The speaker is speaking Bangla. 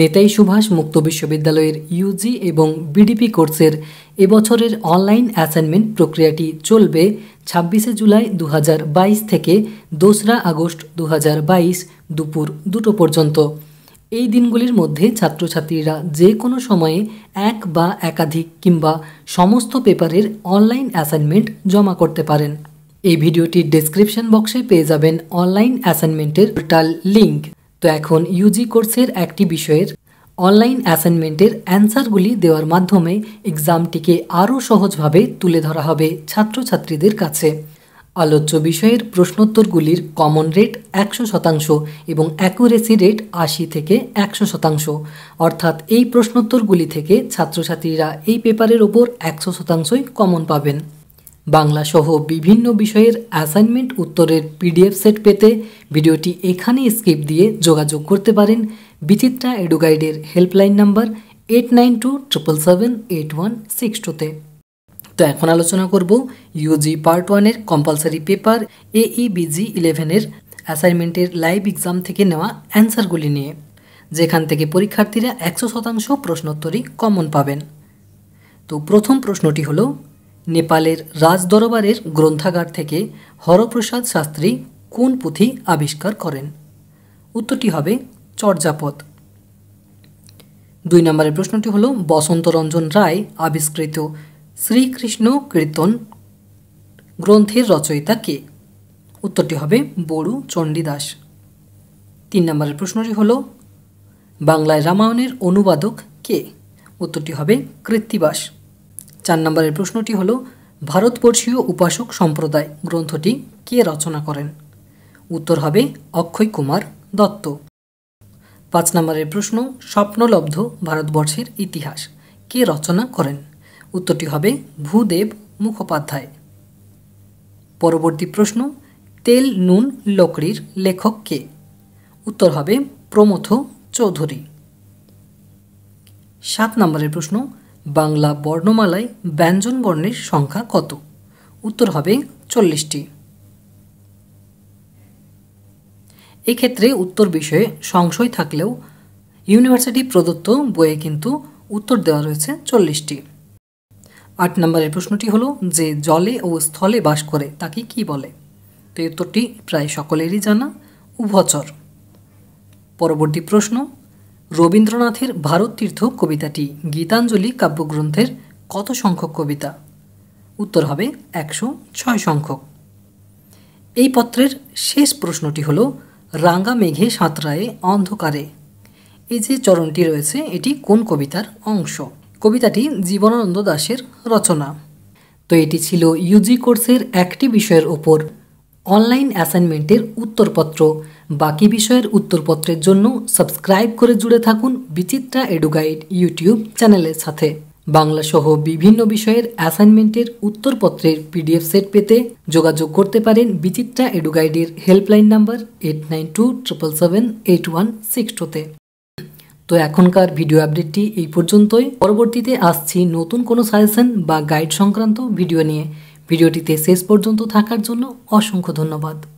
নেতাই সুভাষ মুক্ত বিশ্ববিদ্যালয়ের ইউজি এবং বিডিপি কোর্সের এবছরের অনলাইন অ্যাসাইনমেন্ট প্রক্রিয়াটি চলবে ছাব্বিশে জুলাই দু থেকে দোসরা আগস্ট দু দুপুর দুটো পর্যন্ত এই দিনগুলির মধ্যে ছাত্রছাত্রীরা যে কোনো সময়ে এক বা একাধিক কিংবা সমস্ত পেপারের অনলাইন অ্যাসাইনমেন্ট জমা করতে পারেন এই ভিডিওটির ডেসক্রিপশন বক্সে পেয়ে যাবেন অনলাইন অ্যাসাইনমেন্টের টোটাল লিঙ্ক তো এখন ইউজি কোর্সের একটি বিষয়ের অনলাইন অ্যাসাইনমেন্টের অ্যান্সারগুলি দেওয়ার মাধ্যমে এক্সামটিকে আরও সহজভাবে তুলে ধরা হবে ছাত্রছাত্রীদের কাছে আলোচ্য বিষয়ের প্রশ্নোত্তরগুলির কমন রেট একশো শতাংশ এবং অ্যাকুরেসি রেট আশি থেকে একশো শতাংশ অর্থাৎ এই প্রশ্নোত্তরগুলি থেকে ছাত্রছাত্রীরা এই পেপারের ওপর একশো শতাংশই কমন পাবেন বাংলাসহ বিভিন্ন বিষয়ের অ্যাসাইনমেন্ট উত্তরের পিডিএফ সেট পেতে ভিডিওটি এখানে স্কিপ দিয়ে যোগাযোগ করতে পারেন বিচিত্রা এডুগাইডের helpline number eight nine two triple seven eight one six টুতে তো এখন আলোচনা করব ইউজি পার্ট ওয়ানের কম্পালসারি পেপার বিজি ইলেভেনের অ্যাসাইনমেন্টের লাইভ এক্সাম থেকে নেওয়া অ্যান্সারগুলি নিয়ে যেখান থেকে পরীক্ষার্থীরা একশো শতাংশ প্রশ্নোত্তরই কমন পাবেন তো প্রথম প্রশ্নটি হলো নেপালের রাজদরবারের গ্রন্থাগার থেকে হরপ্রসাদ শাস্ত্রী কোন পুঁথি আবিষ্কার করেন উত্তরটি হবে চর্যাপদ দুই নম্বরের প্রশ্নটি হল বসন্তরঞ্জন রায় আবিষ্কৃত শ্রীকৃষ্ণ কীর্তন গ্রন্থের রচয়িতা কে উত্তরটি হবে বড়ু চণ্ডীদাস তিন নম্বরের প্রশ্নটি হল বাংলায় রামায়ণের অনুবাদক কে উত্তরটি হবে কৃত্তিবাস চার নম্বরের প্রশ্নটি হল ভারতবর্ষীয় উপাসক সম্প্রদায় গ্রন্থটি কে রচনা করেন উত্তর হবে অক্ষয় কুমার দত্ত পাঁচ নম্বরের প্রশ্ন স্বপ্নলব্ধ ভারতবর্ষের ইতিহাস কে রচনা করেন উত্তরটি হবে ভূদেব মুখোপাধ্যায় পরবর্তী প্রশ্ন তেল নুন লকড়ির লেখক কে উত্তর হবে প্রমথ চৌধুরী সাত নম্বরের প্রশ্ন বাংলা বর্ণমালায় ব্যঞ্জন বর্ণের সংখ্যা কত উত্তর হবে চল্লিশটি এক্ষেত্রে উত্তর বিষয়ে সংশয় থাকলেও ইউনিভার্সিটি প্রদত্ত বইয়ে কিন্তু উত্তর দেওয়া রয়েছে চল্লিশটি আট নম্বরের প্রশ্নটি হলো যে জলে ও স্থলে বাস করে তাকে কি বলে তো উত্তরটি প্রায় সকলেরই জানা উভচর পরবর্তী প্রশ্ন রবীন্দ্রনাথের ভারত তীর্থ কবিতাটি গীতাঞ্জলি কাব্যগ্রন্থের কত সংখ্যক কবিতা উত্তর হবে একশো ছয় সংখ্যক এই পত্রের শেষ প্রশ্নটি হল রাঙ্গা মেঘে সাঁতরায়ে অন্ধকারে এই যে চরণটি রয়েছে এটি কোন কবিতার অংশ কবিতাটি জীবনানন্দ দাসের রচনা তো এটি ছিল ইউজি কোর্সের একটি বিষয়ের ওপর অনলাইন অ্যাসাইনমেন্টের উত্তরপত্র বাকি বিষয়ের উত্তরপত্রের জন্য সাবস্ক্রাইব করে জুড়ে থাকুন বিচিত্রা এডুগাইড ইউটিউব চ্যানেলের সাথে বাংলা সহ বিভিন্ন বিষয়ের অ্যাসাইনমেন্টের উত্তরপত্রের পিডিএফ সেট পেতে যোগাযোগ করতে পারেন বিচিত্রা এডুগাইডের helpline number eight nine two triple seven eight one six টুতে তো এখনকার ভিডিও আপডেটটি এই পর্যন্তই পরবর্তীতে আসছি নতুন কোনো সাজেশন বা গাইড সংক্রান্ত ভিডিও নিয়ে ভিডিওটিতে শেষ পর্যন্ত থাকার জন্য অসংখ্য ধন্যবাদ